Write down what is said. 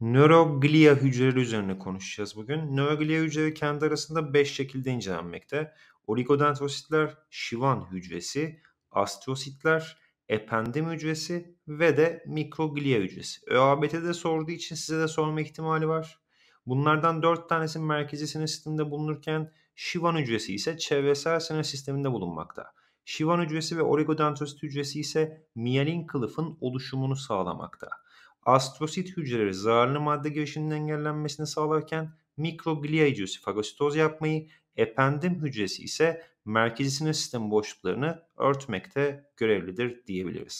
Nöroglia hücreleri üzerine konuşacağız bugün. Nöroglia hücreleri kendi arasında 5 şekilde incelenmekte. Oligodendrositler, şivan hücresi, astrositler, ependim hücresi ve de mikroglia hücresi. ÖABT'de sorduğu için size de sorma ihtimali var. Bunlardan 4 tanesi merkezi sinir sisteminde bulunurken şivan hücresi ise çevresel sinir sisteminde bulunmakta. Şivan hücresi ve oligodendrosit hücresi ise miyelin kılıfın oluşumunu sağlamakta astrosit hücreleri zararlı madde girişinin engellenmesini sağlarken mikroglia hücresi fagositoz yapmayı, ependim hücresi ise merkezi sinir sistemi boşluklarını örtmekte görevlidir diyebiliriz.